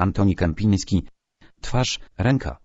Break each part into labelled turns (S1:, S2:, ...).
S1: Antoni Kępiński. Twarz, ręka.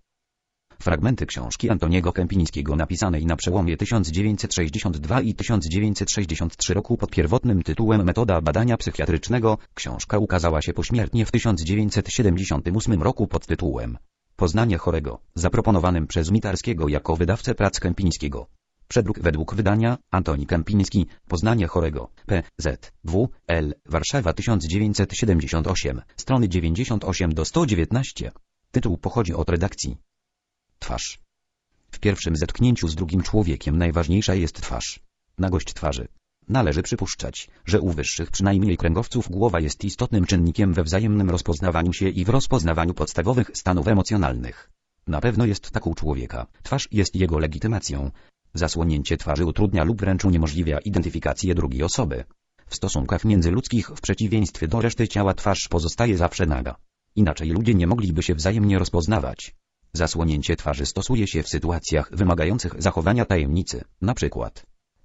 S1: Fragmenty książki Antoniego Kępińskiego napisanej na przełomie 1962 i 1963 roku pod pierwotnym tytułem Metoda badania psychiatrycznego, książka ukazała się pośmiertnie w 1978 roku pod tytułem Poznanie chorego, zaproponowanym przez Mitarskiego jako wydawcę prac Kępińskiego. Przedruk według wydania Antoni Kępiński, Poznanie Chorego, PZWL, L, Warszawa 1978, strony 98 do 119. Tytuł pochodzi od redakcji. Twarz. W pierwszym zetknięciu z drugim człowiekiem najważniejsza jest twarz. Nagość twarzy. Należy przypuszczać, że u wyższych przynajmniej kręgowców głowa jest istotnym czynnikiem we wzajemnym rozpoznawaniu się i w rozpoznawaniu podstawowych stanów emocjonalnych. Na pewno jest tak u człowieka. Twarz jest jego legitymacją, Zasłonięcie twarzy utrudnia lub wręcz uniemożliwia identyfikację drugiej osoby. W stosunkach międzyludzkich w przeciwieństwie do reszty ciała twarz pozostaje zawsze naga. Inaczej ludzie nie mogliby się wzajemnie rozpoznawać. Zasłonięcie twarzy stosuje się w sytuacjach wymagających zachowania tajemnicy, np.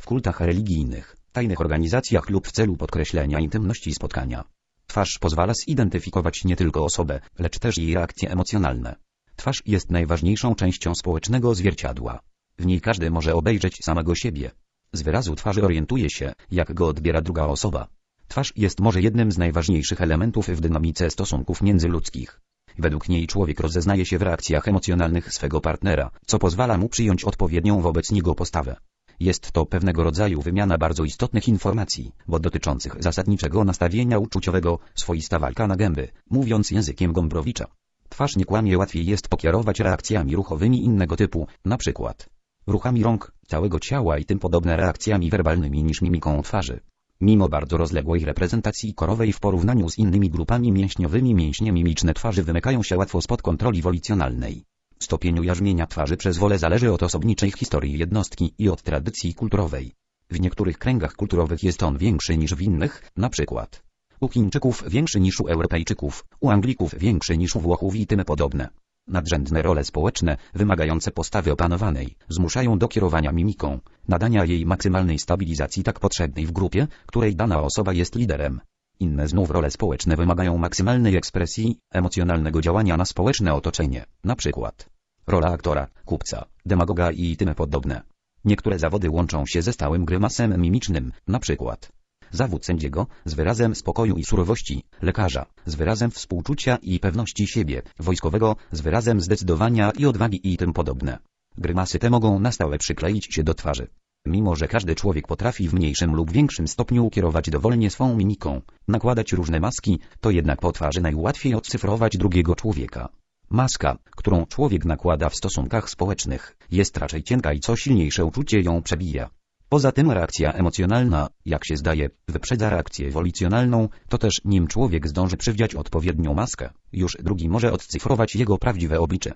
S1: w kultach religijnych, tajnych organizacjach lub w celu podkreślenia intymności spotkania. Twarz pozwala zidentyfikować nie tylko osobę, lecz też jej reakcje emocjonalne. Twarz jest najważniejszą częścią społecznego zwierciadła. W niej każdy może obejrzeć samego siebie. Z wyrazu twarzy orientuje się, jak go odbiera druga osoba. Twarz jest może jednym z najważniejszych elementów w dynamice stosunków międzyludzkich. Według niej człowiek rozeznaje się w reakcjach emocjonalnych swego partnera, co pozwala mu przyjąć odpowiednią wobec niego postawę. Jest to pewnego rodzaju wymiana bardzo istotnych informacji, bo dotyczących zasadniczego nastawienia uczuciowego, swoista walka na gęby, mówiąc językiem Gombrowicza. Twarz nie kłamie, łatwiej jest pokierować reakcjami ruchowymi innego typu, na przykład ruchami rąk, całego ciała i tym podobne reakcjami werbalnymi niż mimiką twarzy. Mimo bardzo rozległej reprezentacji korowej w porównaniu z innymi grupami mięśniowymi mięśnie mimiczne twarzy wymykają się łatwo spod kontroli wolicjonalnej. Stopień ujarzmienia twarzy przez wolę zależy od osobniczej historii jednostki i od tradycji kulturowej. W niektórych kręgach kulturowych jest on większy niż w innych, na przykład u Chińczyków większy niż u Europejczyków, u Anglików większy niż u Włochów i tym podobne. Nadrzędne role społeczne, wymagające postawy opanowanej, zmuszają do kierowania mimiką, nadania jej maksymalnej stabilizacji tak potrzebnej w grupie, której dana osoba jest liderem. Inne znów role społeczne wymagają maksymalnej ekspresji, emocjonalnego działania na społeczne otoczenie, na przykład rola aktora, kupca, demagoga i tym podobne. Niektóre zawody łączą się ze stałym grymasem mimicznym, na przykład zawód sędziego, z wyrazem spokoju i surowości, lekarza, z wyrazem współczucia i pewności siebie, wojskowego, z wyrazem zdecydowania i odwagi i tym podobne. Grymasy te mogą na stałe przykleić się do twarzy. Mimo, że każdy człowiek potrafi w mniejszym lub większym stopniu kierować dowolnie swą mimiką, nakładać różne maski, to jednak po twarzy najłatwiej odcyfrować drugiego człowieka. Maska, którą człowiek nakłada w stosunkach społecznych, jest raczej cienka i co silniejsze uczucie ją przebija. Poza tym reakcja emocjonalna, jak się zdaje, wyprzedza reakcję ewolucjonalną, to też nim człowiek zdąży przywdziać odpowiednią maskę, już drugi może odcyfrować jego prawdziwe oblicze.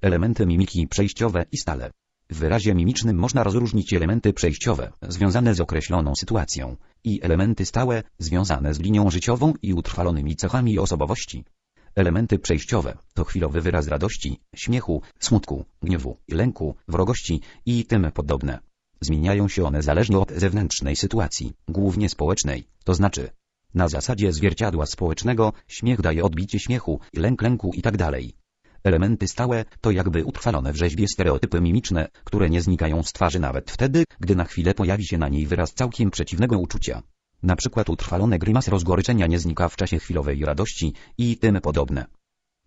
S1: Elementy mimiki przejściowe i stale. W wyrazie mimicznym można rozróżnić elementy przejściowe, związane z określoną sytuacją, i elementy stałe, związane z linią życiową i utrwalonymi cechami osobowości. Elementy przejściowe to chwilowy wyraz radości, śmiechu, smutku, gniewu, lęku, wrogości i tym podobne. Zmieniają się one zależnie od zewnętrznej sytuacji, głównie społecznej, to znaczy na zasadzie zwierciadła społecznego, śmiech daje odbicie śmiechu, lęk lęku itd. Tak Elementy stałe to jakby utrwalone w rzeźbie stereotypy mimiczne, które nie znikają z twarzy nawet wtedy, gdy na chwilę pojawi się na niej wyraz całkiem przeciwnego uczucia. Na przykład utrwalone grymas rozgoryczenia nie znika w czasie chwilowej radości i tym podobne.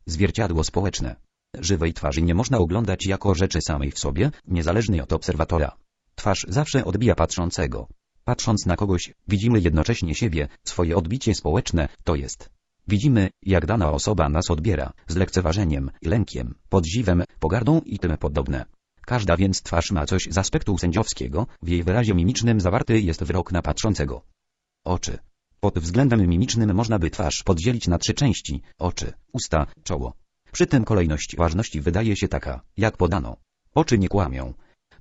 S1: Zwierciadło społeczne. Żywej twarzy nie można oglądać jako rzeczy samej w sobie, niezależnej od obserwatora. Twarz zawsze odbija patrzącego. Patrząc na kogoś, widzimy jednocześnie siebie, swoje odbicie społeczne, to jest. Widzimy, jak dana osoba nas odbiera, z lekceważeniem, lękiem, podziwem, pogardą i tym podobne. Każda więc twarz ma coś z aspektu sędziowskiego, w jej wyrazie mimicznym zawarty jest wyrok na patrzącego. Oczy. Pod względem mimicznym można by twarz podzielić na trzy części, oczy, usta, czoło. Przy tym kolejność ważności wydaje się taka, jak podano. Oczy nie kłamią,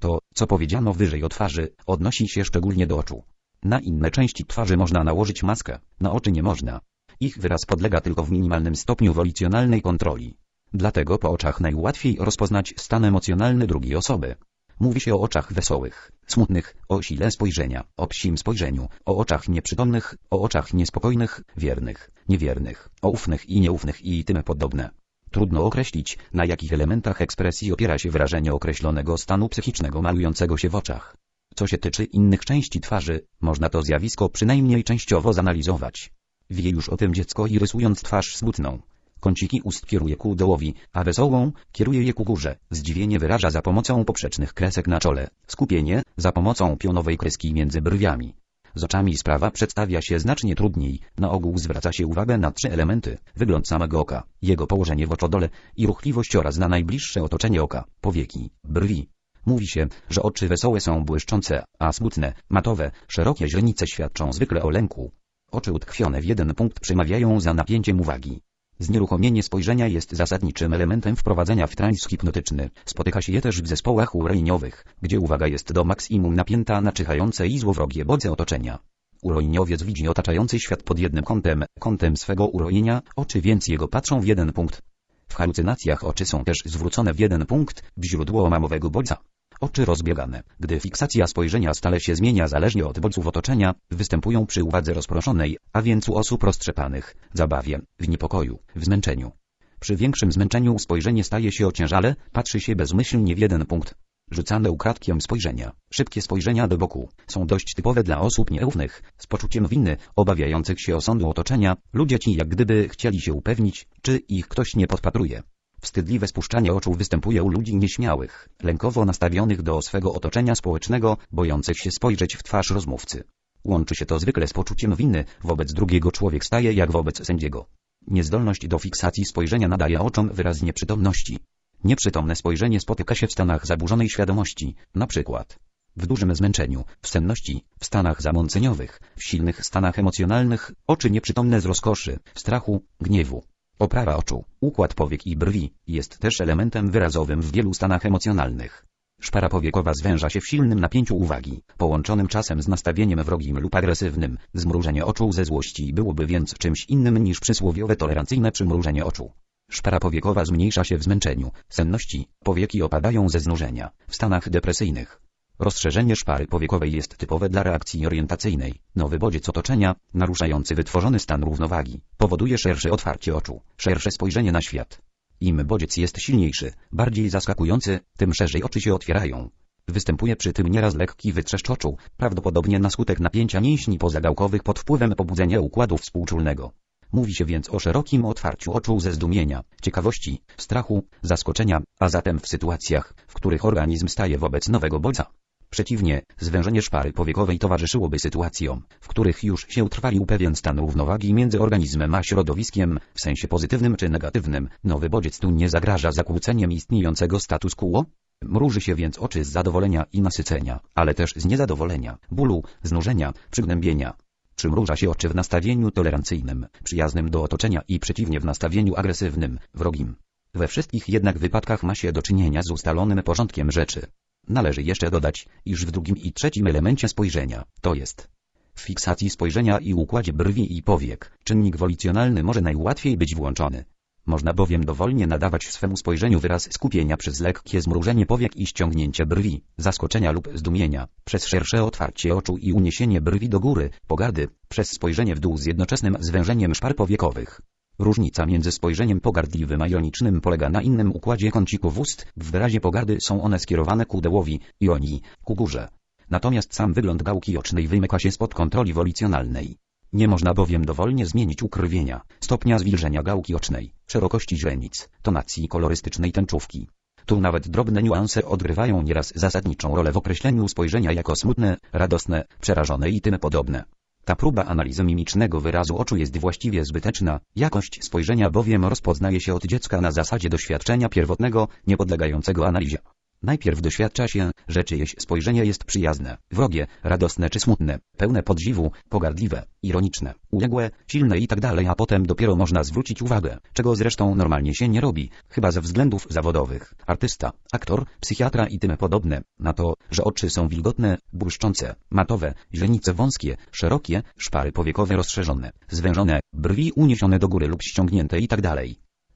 S1: to, co powiedziano wyżej o twarzy, odnosi się szczególnie do oczu. Na inne części twarzy można nałożyć maskę, na oczy nie można. Ich wyraz podlega tylko w minimalnym stopniu wolicjonalnej kontroli. Dlatego po oczach najłatwiej rozpoznać stan emocjonalny drugiej osoby. Mówi się o oczach wesołych, smutnych, o sile spojrzenia, o psim spojrzeniu, o oczach nieprzytomnych, o oczach niespokojnych, wiernych, niewiernych, o ufnych i nieufnych i tym podobne. Trudno określić, na jakich elementach ekspresji opiera się wrażenie określonego stanu psychicznego malującego się w oczach. Co się tyczy innych części twarzy, można to zjawisko przynajmniej częściowo zanalizować. Wie już o tym dziecko i rysując twarz smutną, kąciki ust kieruje ku dołowi, a wesołą kieruje je ku górze. Zdziwienie wyraża za pomocą poprzecznych kresek na czole, skupienie za pomocą pionowej kreski między brwiami, z oczami sprawa przedstawia się znacznie trudniej, na ogół zwraca się uwagę na trzy elementy, wygląd samego oka, jego położenie w oczodole i ruchliwość oraz na najbliższe otoczenie oka, powieki, brwi. Mówi się, że oczy wesołe są błyszczące, a smutne, matowe, szerokie źrenice świadczą zwykle o lęku. Oczy utkwione w jeden punkt przemawiają za napięciem uwagi. Znieruchomienie spojrzenia jest zasadniczym elementem wprowadzenia w trans hipnotyczny. Spotyka się je też w zespołach urojeniowych, gdzie uwaga jest do maksimum napięta na czyhające i złowrogie bodzie otoczenia. Urojniowiec widzi otaczający świat pod jednym kątem, kątem swego urojenia, oczy więc jego patrzą w jeden punkt. W halucynacjach oczy są też zwrócone w jeden punkt, w źródło mamowego bodźca. Oczy rozbiegane, gdy fiksacja spojrzenia stale się zmienia zależnie od bodźców otoczenia, występują przy uwadze rozproszonej, a więc u osób roztrzepanych, zabawie, w niepokoju, w zmęczeniu. Przy większym zmęczeniu spojrzenie staje się ociężale, patrzy się bezmyślnie w jeden punkt. Rzucane ukradkiem spojrzenia, szybkie spojrzenia do boku, są dość typowe dla osób nieufnych, z poczuciem winy, obawiających się osądu otoczenia, ludzie ci jak gdyby chcieli się upewnić, czy ich ktoś nie podpatruje. Wstydliwe spuszczanie oczu występuje u ludzi nieśmiałych, lękowo nastawionych do swego otoczenia społecznego, bojących się spojrzeć w twarz rozmówcy. Łączy się to zwykle z poczuciem winy, wobec drugiego człowiek staje jak wobec sędziego. Niezdolność do fiksacji spojrzenia nadaje oczom wyraz nieprzytomności. Nieprzytomne spojrzenie spotyka się w stanach zaburzonej świadomości, na przykład w dużym zmęczeniu, w senności, w stanach zamąceniowych, w silnych stanach emocjonalnych, oczy nieprzytomne z rozkoszy, strachu, gniewu, Oprawa oczu, układ powiek i brwi, jest też elementem wyrazowym w wielu stanach emocjonalnych. Szpara powiekowa zwęża się w silnym napięciu uwagi, połączonym czasem z nastawieniem wrogim lub agresywnym. Zmrużenie oczu ze złości byłoby więc czymś innym niż przysłowiowe tolerancyjne przymrużenie oczu. Szpara powiekowa zmniejsza się w zmęczeniu, senności, powieki opadają ze znużenia, w stanach depresyjnych. Rozszerzenie szpary powiekowej jest typowe dla reakcji orientacyjnej. Nowy bodziec otoczenia, naruszający wytworzony stan równowagi, powoduje szersze otwarcie oczu, szersze spojrzenie na świat. Im bodziec jest silniejszy, bardziej zaskakujący, tym szerzej oczy się otwierają. Występuje przy tym nieraz lekki wytrzeszcz oczu, prawdopodobnie na skutek napięcia mięśni pozagałkowych pod wpływem pobudzenia układu współczulnego. Mówi się więc o szerokim otwarciu oczu ze zdumienia, ciekawości, strachu, zaskoczenia, a zatem w sytuacjach, w których organizm staje wobec nowego bodźca. Przeciwnie, zwężenie szpary powiekowej towarzyszyłoby sytuacjom, w których już się utrwalił pewien stan równowagi między organizmem a środowiskiem, w sensie pozytywnym czy negatywnym. Nowy bodziec tu nie zagraża zakłóceniem istniejącego status quo? Mruży się więc oczy z zadowolenia i nasycenia, ale też z niezadowolenia, bólu, znużenia, przygnębienia. Przymruża się oczy w nastawieniu tolerancyjnym, przyjaznym do otoczenia i przeciwnie w nastawieniu agresywnym, wrogim. We wszystkich jednak wypadkach ma się do czynienia z ustalonym porządkiem rzeczy. Należy jeszcze dodać, iż w drugim i trzecim elemencie spojrzenia, to jest w fiksacji spojrzenia i układzie brwi i powiek, czynnik wolicjonalny może najłatwiej być włączony. Można bowiem dowolnie nadawać swemu spojrzeniu wyraz skupienia przez lekkie zmrużenie powiek i ściągnięcie brwi, zaskoczenia lub zdumienia, przez szersze otwarcie oczu i uniesienie brwi do góry, pogardy, przez spojrzenie w dół z jednoczesnym zwężeniem szpar powiekowych. Różnica między spojrzeniem pogardliwym a ironicznym polega na innym układzie kącików ust, w wyrazie pogardy są one skierowane ku dełowi, ironii, ku górze. Natomiast sam wygląd gałki ocznej wymyka się spod kontroli wolicjonalnej. Nie można bowiem dowolnie zmienić ukrwienia, stopnia zwilżenia gałki ocznej, szerokości źrenic, tonacji kolorystycznej tęczówki. Tu nawet drobne niuanse odgrywają nieraz zasadniczą rolę w określeniu spojrzenia jako smutne, radosne, przerażone i tym podobne. Ta próba analizy mimicznego wyrazu oczu jest właściwie zbyteczna, jakość spojrzenia bowiem rozpoznaje się od dziecka na zasadzie doświadczenia pierwotnego, niepodlegającego analizie. Najpierw doświadcza się, że czyjeś spojrzenie jest przyjazne, wrogie, radosne czy smutne, pełne podziwu, pogardliwe, ironiczne, uległe, silne itd., tak a potem dopiero można zwrócić uwagę, czego zresztą normalnie się nie robi, chyba ze względów zawodowych, artysta, aktor, psychiatra i tym podobne, na to, że oczy są wilgotne, błyszczące, matowe, źrenice wąskie, szerokie, szpary powiekowe rozszerzone, zwężone, brwi uniesione do góry lub ściągnięte itd. Tak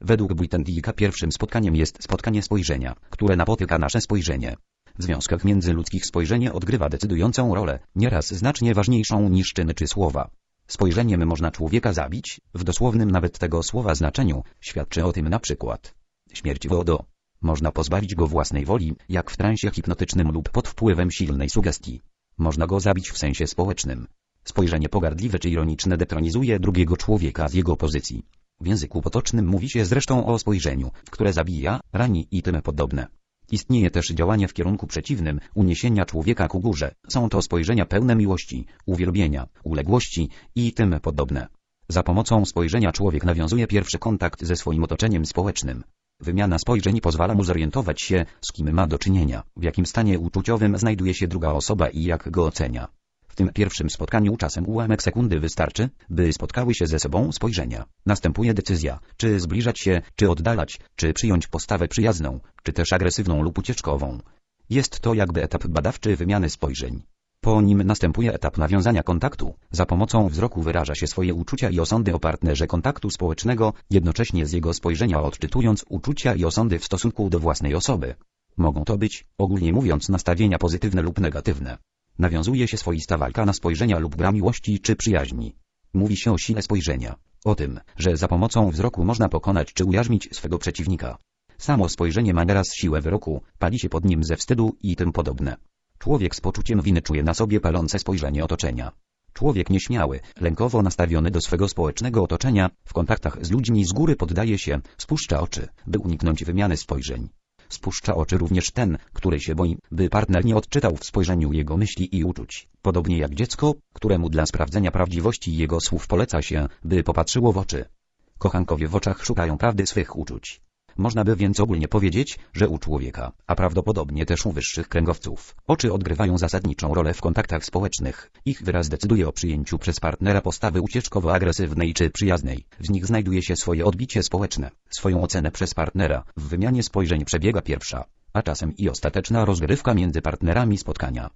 S1: Według Buitendijka pierwszym spotkaniem jest spotkanie spojrzenia, które napotyka nasze spojrzenie. W związkach międzyludzkich spojrzenie odgrywa decydującą rolę, nieraz znacznie ważniejszą niż czyny czy słowa. Spojrzeniem można człowieka zabić, w dosłownym nawet tego słowa znaczeniu, świadczy o tym na przykład śmierć wodo. Można pozbawić go własnej woli, jak w transie hipnotycznym lub pod wpływem silnej sugestii. Można go zabić w sensie społecznym. Spojrzenie pogardliwe czy ironiczne detronizuje drugiego człowieka z jego pozycji. W języku potocznym mówi się zresztą o spojrzeniu, które zabija, rani i tym podobne. Istnieje też działanie w kierunku przeciwnym, uniesienia człowieka ku górze. Są to spojrzenia pełne miłości, uwielbienia, uległości i tym podobne. Za pomocą spojrzenia człowiek nawiązuje pierwszy kontakt ze swoim otoczeniem społecznym. Wymiana spojrzeń pozwala mu zorientować się, z kim ma do czynienia, w jakim stanie uczuciowym znajduje się druga osoba i jak go ocenia tym pierwszym spotkaniu czasem ułamek sekundy wystarczy, by spotkały się ze sobą spojrzenia. Następuje decyzja, czy zbliżać się, czy oddalać, czy przyjąć postawę przyjazną, czy też agresywną lub ucieczkową. Jest to jakby etap badawczy wymiany spojrzeń. Po nim następuje etap nawiązania kontaktu. Za pomocą wzroku wyraża się swoje uczucia i osądy o partnerze kontaktu społecznego, jednocześnie z jego spojrzenia odczytując uczucia i osądy w stosunku do własnej osoby. Mogą to być, ogólnie mówiąc, nastawienia pozytywne lub negatywne. Nawiązuje się swoista walka na spojrzenia lub gra miłości czy przyjaźni. Mówi się o sile spojrzenia, o tym, że za pomocą wzroku można pokonać czy ujarzmić swego przeciwnika. Samo spojrzenie ma nieraz siłę wyroku, pali się pod nim ze wstydu i tym podobne. Człowiek z poczuciem winy czuje na sobie palące spojrzenie otoczenia. Człowiek nieśmiały, lękowo nastawiony do swego społecznego otoczenia, w kontaktach z ludźmi z góry poddaje się, spuszcza oczy, by uniknąć wymiany spojrzeń. Spuszcza oczy również ten, który się boi, by partner nie odczytał w spojrzeniu jego myśli i uczuć. Podobnie jak dziecko, któremu dla sprawdzenia prawdziwości jego słów poleca się, by popatrzyło w oczy. Kochankowie w oczach szukają prawdy swych uczuć. Można by więc ogólnie powiedzieć, że u człowieka, a prawdopodobnie też u wyższych kręgowców, oczy odgrywają zasadniczą rolę w kontaktach społecznych. Ich wyraz decyduje o przyjęciu przez partnera postawy ucieczkowo-agresywnej czy przyjaznej. W nich znajduje się swoje odbicie społeczne. Swoją ocenę przez partnera w wymianie spojrzeń przebiega pierwsza, a czasem i ostateczna rozgrywka między partnerami spotkania.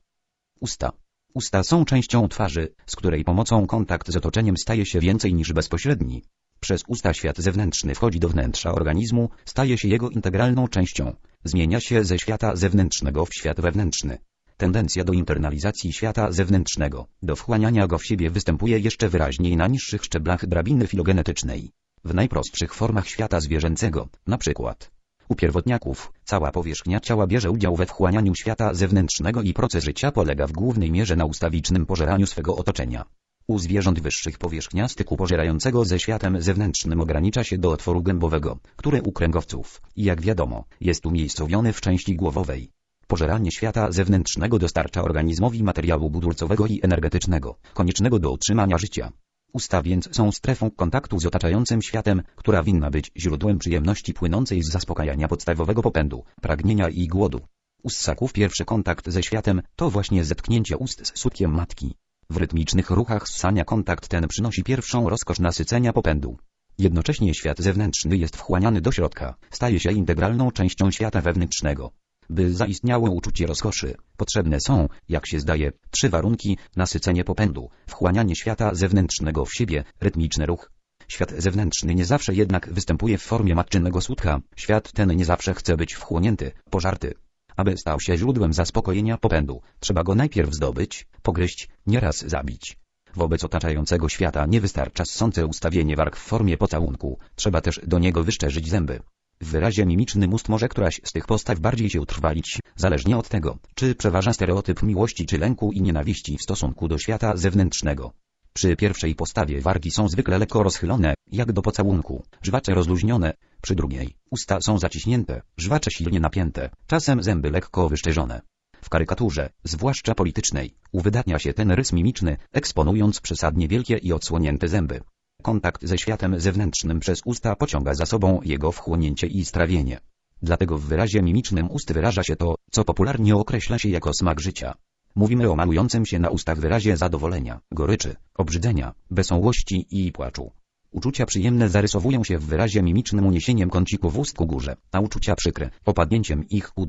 S1: Usta. Usta są częścią twarzy, z której pomocą kontakt z otoczeniem staje się więcej niż bezpośredni. Przez usta świat zewnętrzny wchodzi do wnętrza organizmu, staje się jego integralną częścią. Zmienia się ze świata zewnętrznego w świat wewnętrzny. Tendencja do internalizacji świata zewnętrznego, do wchłaniania go w siebie występuje jeszcze wyraźniej na niższych szczeblach drabiny filogenetycznej. W najprostszych formach świata zwierzęcego, na przykład u pierwotniaków, cała powierzchnia ciała bierze udział we wchłanianiu świata zewnętrznego i proces życia polega w głównej mierze na ustawicznym pożeraniu swego otoczenia. U zwierząt wyższych powierzchnia styku pożerającego ze światem zewnętrznym ogranicza się do otworu gębowego, który u kręgowców, jak wiadomo, jest umiejscowiony w części głowowej. Pożeranie świata zewnętrznego dostarcza organizmowi materiału budulcowego i energetycznego, koniecznego do utrzymania życia. Usta więc są strefą kontaktu z otaczającym światem, która winna być źródłem przyjemności płynącej z zaspokajania podstawowego popędu, pragnienia i głodu. U ssaków pierwszy kontakt ze światem to właśnie zetknięcie ust z sutkiem matki. W rytmicznych ruchach ssania kontakt ten przynosi pierwszą rozkosz nasycenia popędu. Jednocześnie świat zewnętrzny jest wchłaniany do środka, staje się integralną częścią świata wewnętrznego. By zaistniało uczucie rozkoszy, potrzebne są, jak się zdaje, trzy warunki: nasycenie popędu, wchłanianie świata zewnętrznego w siebie, rytmiczny ruch. Świat zewnętrzny nie zawsze jednak występuje w formie matczynego słódka, świat ten nie zawsze chce być wchłonięty, pożarty. Aby stał się źródłem zaspokojenia popędu, trzeba go najpierw zdobyć, pogryźć, nieraz zabić. Wobec otaczającego świata nie wystarcza sące ustawienie warg w formie pocałunku, trzeba też do niego wyszczerzyć zęby. W wyrazie mimicznym ust może któraś z tych postaw bardziej się utrwalić, zależnie od tego, czy przeważa stereotyp miłości czy lęku i nienawiści w stosunku do świata zewnętrznego. Przy pierwszej postawie wargi są zwykle lekko rozchylone, jak do pocałunku, żwacze rozluźnione, przy drugiej usta są zaciśnięte, żwacze silnie napięte, czasem zęby lekko wyszczerzone. W karykaturze, zwłaszcza politycznej, uwydatnia się ten rys mimiczny, eksponując przesadnie wielkie i odsłonięte zęby. Kontakt ze światem zewnętrznym przez usta pociąga za sobą jego wchłonięcie i strawienie. Dlatego w wyrazie mimicznym ust wyraża się to, co popularnie określa się jako smak życia. Mówimy o malującym się na ustach wyrazie zadowolenia, goryczy, obrzydzenia, wesołości i płaczu. Uczucia przyjemne zarysowują się w wyrazie mimicznym uniesieniem kąciku w ust ku górze, a uczucia przykre – opadnięciem ich ku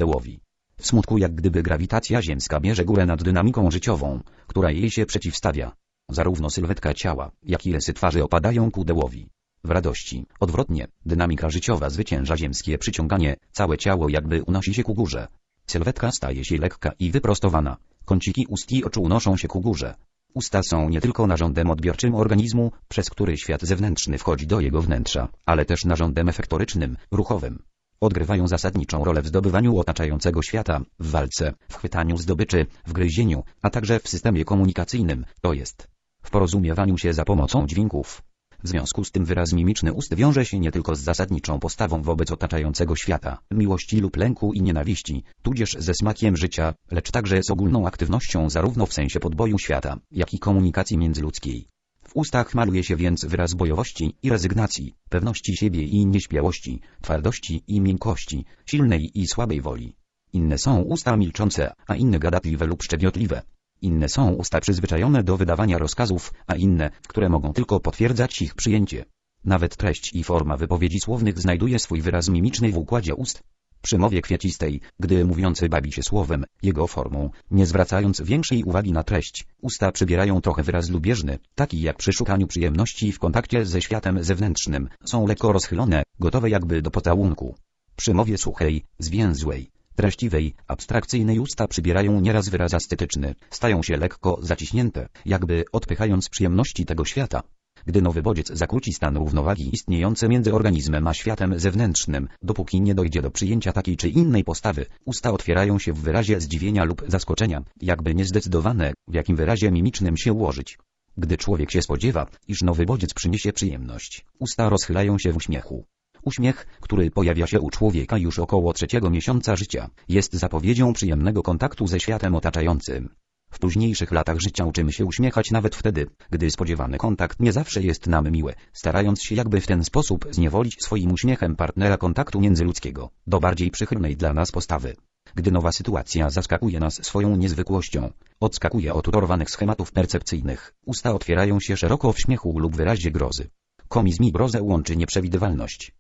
S1: W smutku jak gdyby grawitacja ziemska bierze górę nad dynamiką życiową, która jej się przeciwstawia. Zarówno sylwetka ciała, jak i rysy twarzy opadają ku dełowi. W radości, odwrotnie, dynamika życiowa zwycięża ziemskie przyciąganie, całe ciało jakby unosi się ku górze. Sylwetka staje się lekka i wyprostowana, Kąciki ust i oczu unoszą się ku górze. Usta są nie tylko narządem odbiorczym organizmu, przez który świat zewnętrzny wchodzi do jego wnętrza, ale też narządem efektorycznym, ruchowym. Odgrywają zasadniczą rolę w zdobywaniu otaczającego świata, w walce, w chwytaniu zdobyczy, w gryzieniu, a także w systemie komunikacyjnym, to jest w porozumiewaniu się za pomocą dźwięków. W związku z tym wyraz mimiczny ust wiąże się nie tylko z zasadniczą postawą wobec otaczającego świata, miłości lub lęku i nienawiści, tudzież ze smakiem życia, lecz także z ogólną aktywnością zarówno w sensie podboju świata, jak i komunikacji międzyludzkiej. W ustach maluje się więc wyraz bojowości i rezygnacji, pewności siebie i nieśmiałości, twardości i miękkości, silnej i słabej woli. Inne są usta milczące, a inne gadatliwe lub szczebiotliwe. Inne są usta przyzwyczajone do wydawania rozkazów, a inne, które mogą tylko potwierdzać ich przyjęcie. Nawet treść i forma wypowiedzi słownych znajduje swój wyraz mimiczny w układzie ust. Przy mowie kwiecistej, gdy mówiący bawi się słowem, jego formą, nie zwracając większej uwagi na treść, usta przybierają trochę wyraz lubieżny, taki jak przy szukaniu przyjemności w kontakcie ze światem zewnętrznym, są lekko rozchylone, gotowe jakby do pocałunku. Przy mowie suchej, zwięzłej, treściwej, abstrakcyjnej usta przybierają nieraz wyraz ascetyczny, stają się lekko zaciśnięte, jakby odpychając przyjemności tego świata. Gdy nowy bodziec zakłóci stan równowagi istniejący między organizmem a światem zewnętrznym, dopóki nie dojdzie do przyjęcia takiej czy innej postawy, usta otwierają się w wyrazie zdziwienia lub zaskoczenia, jakby niezdecydowane, w jakim wyrazie mimicznym się ułożyć. Gdy człowiek się spodziewa, iż nowy bodziec przyniesie przyjemność, usta rozchylają się w uśmiechu. Uśmiech, który pojawia się u człowieka już około trzeciego miesiąca życia, jest zapowiedzią przyjemnego kontaktu ze światem otaczającym. W późniejszych latach życia uczymy się uśmiechać nawet wtedy, gdy spodziewany kontakt nie zawsze jest nam miły, starając się jakby w ten sposób zniewolić swoim uśmiechem partnera kontaktu międzyludzkiego, do bardziej przychylnej dla nas postawy. Gdy nowa sytuacja zaskakuje nas swoją niezwykłością, odskakuje od utorowanych schematów percepcyjnych, usta otwierają się szeroko w śmiechu lub wyrazie grozy. Komizm i grozę łączy nieprzewidywalność.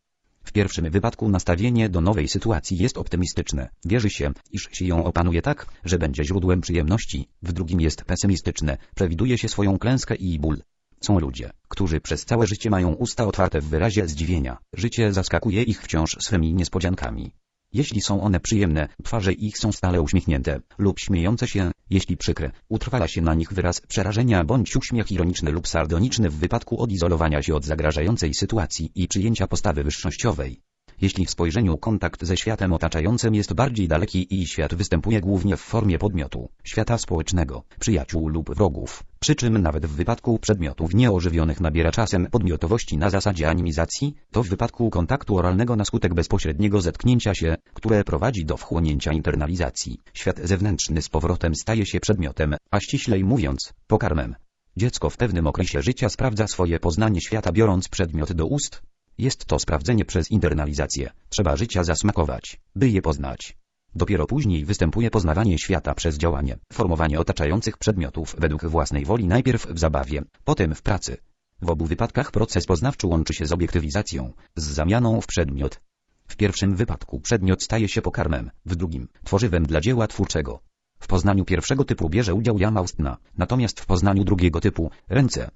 S1: W pierwszym wypadku nastawienie do nowej sytuacji jest optymistyczne. Wierzy się, iż się ją opanuje tak, że będzie źródłem przyjemności. W drugim jest pesymistyczne. Przewiduje się swoją klęskę i ból. Są ludzie, którzy przez całe życie mają usta otwarte w wyrazie zdziwienia. Życie zaskakuje ich wciąż swymi niespodziankami. Jeśli są one przyjemne, twarze ich są stale uśmiechnięte lub śmiejące się, jeśli przykre, utrwala się na nich wyraz przerażenia bądź uśmiech ironiczny lub sardoniczny w wypadku odizolowania się od zagrażającej sytuacji i przyjęcia postawy wyższościowej jeśli w spojrzeniu kontakt ze światem otaczającym jest bardziej daleki i świat występuje głównie w formie podmiotu, świata społecznego, przyjaciół lub wrogów, przy czym nawet w wypadku przedmiotów nieożywionych nabiera czasem podmiotowości na zasadzie animizacji, to w wypadku kontaktu oralnego na skutek bezpośredniego zetknięcia się, które prowadzi do wchłonięcia internalizacji, świat zewnętrzny z powrotem staje się przedmiotem, a ściślej mówiąc, pokarmem. Dziecko w pewnym okresie życia sprawdza swoje poznanie świata biorąc przedmiot do ust, jest to sprawdzenie przez internalizację. Trzeba życia zasmakować, by je poznać. Dopiero później występuje poznawanie świata przez działanie, formowanie otaczających przedmiotów według własnej woli najpierw w zabawie, potem w pracy. W obu wypadkach proces poznawczy łączy się z obiektywizacją, z zamianą w przedmiot. W pierwszym wypadku przedmiot staje się pokarmem, w drugim tworzywem dla dzieła twórczego. W poznaniu pierwszego typu bierze udział jama ustna, natomiast w poznaniu drugiego typu ręce,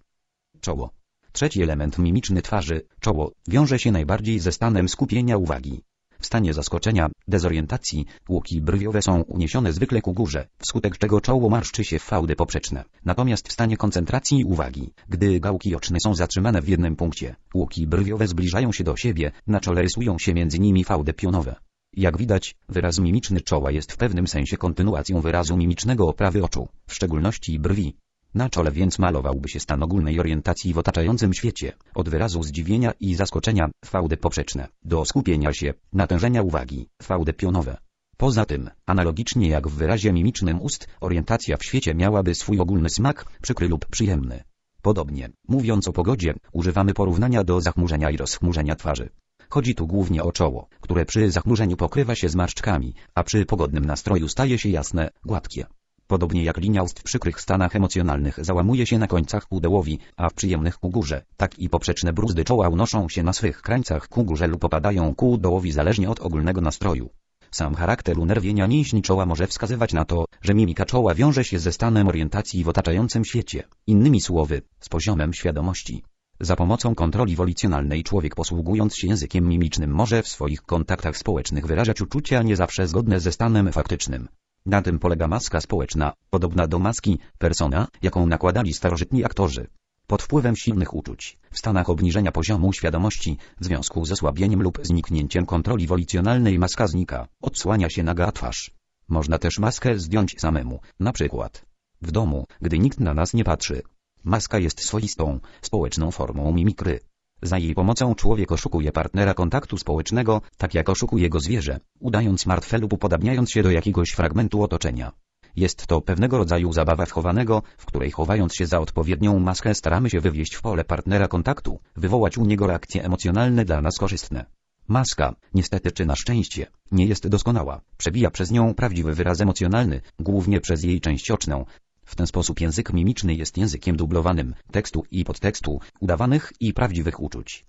S1: czoło. Trzeci element mimiczny twarzy, czoło, wiąże się najbardziej ze stanem skupienia uwagi. W stanie zaskoczenia, dezorientacji, łuki brwiowe są uniesione zwykle ku górze, wskutek czego czoło marszczy się w fałdy poprzeczne. Natomiast w stanie koncentracji i uwagi, gdy gałki oczne są zatrzymane w jednym punkcie, łuki brwiowe zbliżają się do siebie, na czole rysują się między nimi fałdy pionowe. Jak widać, wyraz mimiczny czoła jest w pewnym sensie kontynuacją wyrazu mimicznego oprawy oczu, w szczególności brwi. Na czole więc malowałby się stan ogólnej orientacji w otaczającym świecie, od wyrazu zdziwienia i zaskoczenia, fałdy poprzeczne, do skupienia się, natężenia uwagi, fałdy pionowe. Poza tym, analogicznie jak w wyrazie mimicznym ust, orientacja w świecie miałaby swój ogólny smak, przykry lub przyjemny. Podobnie, mówiąc o pogodzie, używamy porównania do zachmurzenia i rozchmurzenia twarzy. Chodzi tu głównie o czoło, które przy zachmurzeniu pokrywa się zmarszczkami, a przy pogodnym nastroju staje się jasne, gładkie. Podobnie jak ust w przykrych stanach emocjonalnych załamuje się na końcach ku dołowi, a w przyjemnych ku górze, tak i poprzeczne bruzdy czoła unoszą się na swych krańcach ku górze lub opadają ku dołowi zależnie od ogólnego nastroju. Sam charakter unerwienia mięśni czoła może wskazywać na to, że mimika czoła wiąże się ze stanem orientacji w otaczającym świecie, innymi słowy, z poziomem świadomości. Za pomocą kontroli wolicjonalnej człowiek posługując się językiem mimicznym może w swoich kontaktach społecznych wyrażać uczucia nie zawsze zgodne ze stanem faktycznym. Na tym polega maska społeczna, podobna do maski, persona, jaką nakładali starożytni aktorzy. Pod wpływem silnych uczuć, w stanach obniżenia poziomu świadomości, w związku ze słabieniem lub zniknięciem kontroli wolicjonalnej maska znika, odsłania się naga twarz. Można też maskę zdjąć samemu, na przykład w domu, gdy nikt na nas nie patrzy. Maska jest swoistą, społeczną formą mimikry. Za jej pomocą człowiek oszukuje partnera kontaktu społecznego, tak jak oszukuje go zwierzę, udając martwe lub upodabniając się do jakiegoś fragmentu otoczenia. Jest to pewnego rodzaju zabawa wchowanego, w której chowając się za odpowiednią maskę staramy się wywieźć w pole partnera kontaktu, wywołać u niego reakcje emocjonalne dla nas korzystne. Maska, niestety czy na szczęście, nie jest doskonała. Przebija przez nią prawdziwy wyraz emocjonalny, głównie przez jej część oczną, w ten sposób język mimiczny jest językiem dublowanym tekstu i podtekstu, udawanych i prawdziwych uczuć.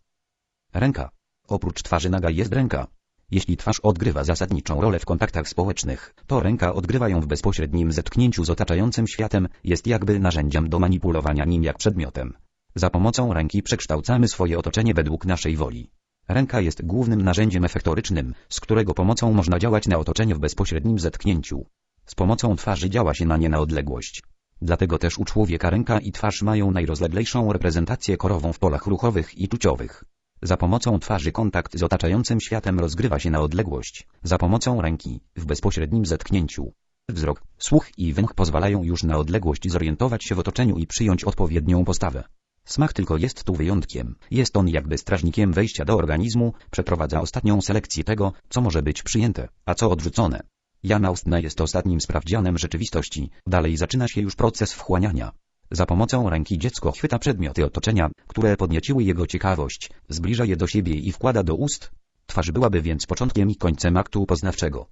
S1: Ręka. Oprócz twarzy naga jest ręka. Jeśli twarz odgrywa zasadniczą rolę w kontaktach społecznych, to ręka odgrywa ją w bezpośrednim zetknięciu z otaczającym światem, jest jakby narzędziem do manipulowania nim jak przedmiotem. Za pomocą ręki przekształcamy swoje otoczenie według naszej woli. Ręka jest głównym narzędziem efektorycznym, z którego pomocą można działać na otoczenie w bezpośrednim zetknięciu. Z pomocą twarzy działa się na nie na odległość. Dlatego też u człowieka ręka i twarz mają najrozleglejszą reprezentację korową w polach ruchowych i czuciowych. Za pomocą twarzy kontakt z otaczającym światem rozgrywa się na odległość, za pomocą ręki, w bezpośrednim zetknięciu. Wzrok, słuch i węch pozwalają już na odległość zorientować się w otoczeniu i przyjąć odpowiednią postawę. Smak tylko jest tu wyjątkiem. Jest on jakby strażnikiem wejścia do organizmu, przeprowadza ostatnią selekcję tego, co może być przyjęte, a co odrzucone. Jana ustna jest ostatnim sprawdzianem rzeczywistości, dalej zaczyna się już proces wchłaniania. Za pomocą ręki dziecko chwyta przedmioty otoczenia, które podnieciły jego ciekawość, zbliża je do siebie i wkłada do ust. Twarz byłaby więc początkiem i końcem aktu poznawczego.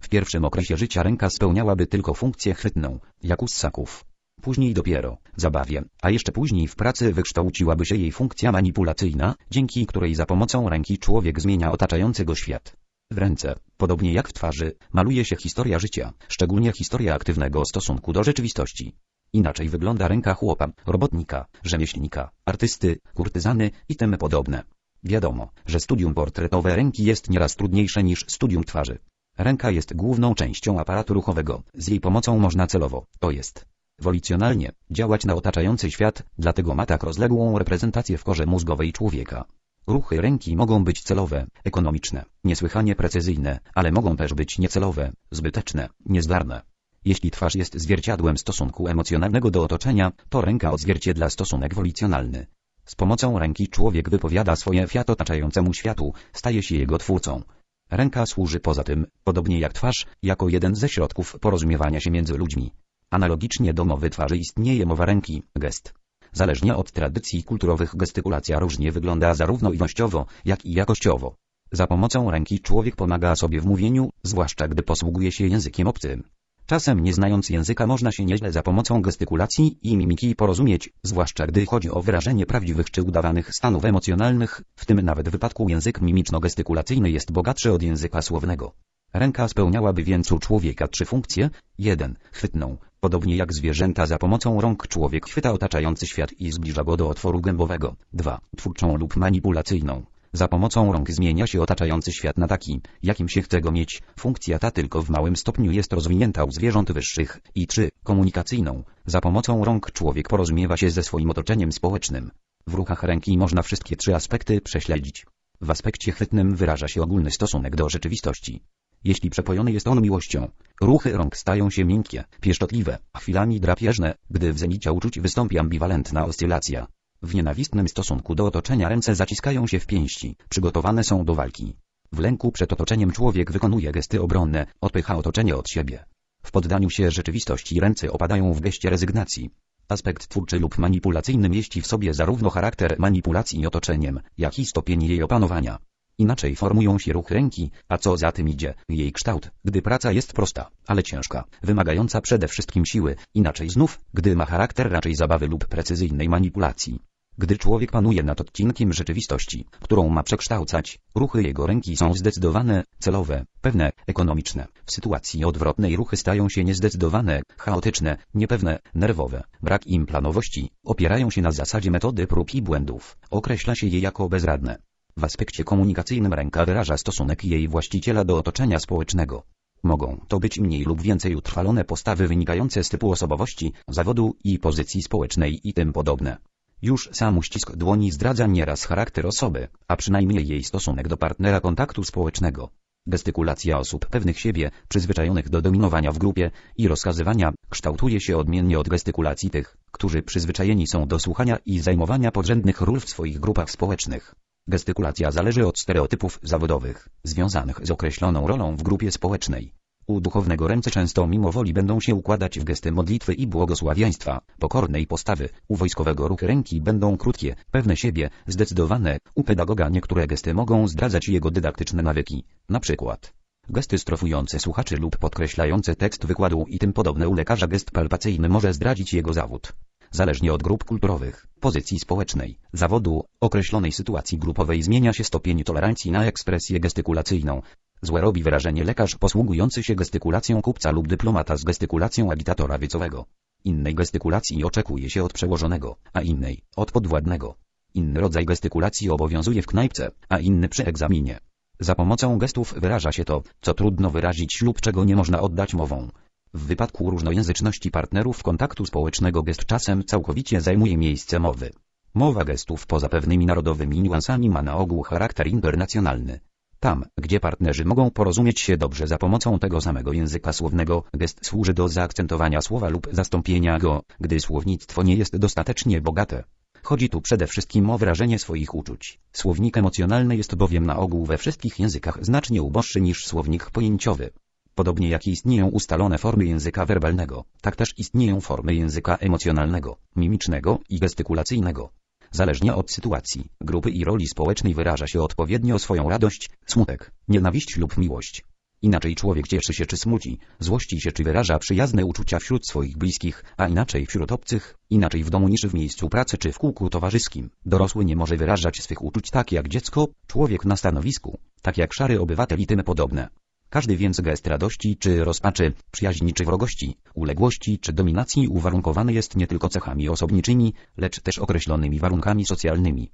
S1: W pierwszym okresie życia ręka spełniałaby tylko funkcję chwytną, jak u ssaków. Później dopiero, w zabawie, a jeszcze później w pracy wykształciłaby się jej funkcja manipulacyjna, dzięki której za pomocą ręki człowiek zmienia otaczający go świat. W ręce, podobnie jak w twarzy, maluje się historia życia, szczególnie historia aktywnego stosunku do rzeczywistości. Inaczej wygląda ręka chłopa, robotnika, rzemieślnika, artysty, kurtyzany i tym podobne. Wiadomo, że studium portretowe ręki jest nieraz trudniejsze niż studium twarzy. Ręka jest główną częścią aparatu ruchowego, z jej pomocą można celowo, to jest wolicjonalnie, działać na otaczający świat, dlatego ma tak rozległą reprezentację w korze mózgowej człowieka. Ruchy ręki mogą być celowe, ekonomiczne, niesłychanie precyzyjne, ale mogą też być niecelowe, zbyteczne, niezdarne. Jeśli twarz jest zwierciadłem stosunku emocjonalnego do otoczenia, to ręka odzwierciedla stosunek wolicjonalny. Z pomocą ręki człowiek wypowiada swoje fiat otaczającemu światu, staje się jego twórcą. Ręka służy poza tym, podobnie jak twarz, jako jeden ze środków porozumiewania się między ludźmi. Analogicznie do mowy twarzy istnieje mowa ręki, gest. Zależnie od tradycji kulturowych gestykulacja różnie wygląda zarówno ilościowo, jak i jakościowo. Za pomocą ręki człowiek pomaga sobie w mówieniu, zwłaszcza gdy posługuje się językiem obcym. Czasem nie znając języka można się nieźle za pomocą gestykulacji i mimiki porozumieć, zwłaszcza gdy chodzi o wyrażenie prawdziwych czy udawanych stanów emocjonalnych, w tym nawet wypadku język mimiczno-gestykulacyjny jest bogatszy od języka słownego. Ręka spełniałaby więc u człowieka trzy funkcje. 1. Chwytną, Podobnie jak zwierzęta za pomocą rąk człowiek chwyta otaczający świat i zbliża go do otworu gębowego. 2. Twórczą lub manipulacyjną. Za pomocą rąk zmienia się otaczający świat na taki, jakim się chce go mieć. Funkcja ta tylko w małym stopniu jest rozwinięta u zwierząt wyższych. I 3. Komunikacyjną. Za pomocą rąk człowiek porozumiewa się ze swoim otoczeniem społecznym. W ruchach ręki można wszystkie trzy aspekty prześledzić. W aspekcie chwytnym wyraża się ogólny stosunek do rzeczywistości jeśli przepojony jest on miłością. Ruchy rąk stają się miękkie, pieszczotliwe, chwilami drapieżne, gdy w zenicie uczuć wystąpi ambiwalentna oscylacja. W nienawistnym stosunku do otoczenia ręce zaciskają się w pięści, przygotowane są do walki. W lęku przed otoczeniem człowiek wykonuje gesty obronne, odpycha otoczenie od siebie. W poddaniu się rzeczywistości ręce opadają w geście rezygnacji. Aspekt twórczy lub manipulacyjny mieści w sobie zarówno charakter manipulacji otoczeniem, jak i stopień jej opanowania. Inaczej formują się ruch ręki, a co za tym idzie, jej kształt, gdy praca jest prosta, ale ciężka, wymagająca przede wszystkim siły, inaczej znów, gdy ma charakter raczej zabawy lub precyzyjnej manipulacji. Gdy człowiek panuje nad odcinkiem rzeczywistości, którą ma przekształcać, ruchy jego ręki są zdecydowane, celowe, pewne, ekonomiczne. W sytuacji odwrotnej ruchy stają się niezdecydowane, chaotyczne, niepewne, nerwowe. Brak im planowości, opierają się na zasadzie metody prób i błędów. Określa się je jako bezradne. W aspekcie komunikacyjnym ręka wyraża stosunek jej właściciela do otoczenia społecznego. Mogą to być mniej lub więcej utrwalone postawy wynikające z typu osobowości, zawodu i pozycji społecznej i tym podobne. Już sam uścisk dłoni zdradza nieraz charakter osoby, a przynajmniej jej stosunek do partnera kontaktu społecznego. Gestykulacja osób pewnych siebie, przyzwyczajonych do dominowania w grupie i rozkazywania, kształtuje się odmiennie od gestykulacji tych, którzy przyzwyczajeni są do słuchania i zajmowania podrzędnych ról w swoich grupach społecznych. Gestykulacja zależy od stereotypów zawodowych, związanych z określoną rolą w grupie społecznej. U duchownego ręce często mimo woli będą się układać w gesty modlitwy i błogosławieństwa, pokornej postawy, u wojskowego ruchy ręki będą krótkie, pewne siebie, zdecydowane, u pedagoga niektóre gesty mogą zdradzać jego dydaktyczne nawyki, na przykład gesty strofujące słuchaczy lub podkreślające tekst wykładu i tym podobne u lekarza gest palpacyjny może zdradzić jego zawód zależnie od grup kulturowych, pozycji społecznej, zawodu, określonej sytuacji grupowej zmienia się stopień tolerancji na ekspresję gestykulacyjną. Złe robi wyrażenie lekarz posługujący się gestykulacją kupca lub dyplomata z gestykulacją agitatora wiecowego. Innej gestykulacji oczekuje się od przełożonego, a innej od podwładnego. Inny rodzaj gestykulacji obowiązuje w knajpce, a inny przy egzaminie. Za pomocą gestów wyraża się to, co trudno wyrazić lub czego nie można oddać mową. W wypadku różnojęzyczności partnerów kontaktu społecznego gest czasem całkowicie zajmuje miejsce mowy. Mowa gestów poza pewnymi narodowymi niuansami ma na ogół charakter internacjonalny. Tam, gdzie partnerzy mogą porozumieć się dobrze za pomocą tego samego języka słownego, gest służy do zaakcentowania słowa lub zastąpienia go, gdy słownictwo nie jest dostatecznie bogate. Chodzi tu przede wszystkim o wrażenie swoich uczuć. Słownik emocjonalny jest bowiem na ogół we wszystkich językach znacznie uboższy niż słownik pojęciowy. Podobnie jak istnieją ustalone formy języka werbalnego, tak też istnieją formy języka emocjonalnego, mimicznego i gestykulacyjnego. Zależnie od sytuacji, grupy i roli społecznej wyraża się odpowiednio swoją radość, smutek, nienawiść lub miłość. Inaczej człowiek cieszy się czy smuci, złości się czy wyraża przyjazne uczucia wśród swoich bliskich, a inaczej wśród obcych, inaczej w domu niż w miejscu pracy czy w kółku towarzyskim. Dorosły nie może wyrażać swych uczuć tak jak dziecko, człowiek na stanowisku, tak jak szary obywatel i tym podobne. Każdy więc gest radości czy rozpaczy, przyjaźni czy wrogości, uległości czy dominacji uwarunkowany jest nie tylko cechami osobniczymi, lecz też określonymi warunkami socjalnymi.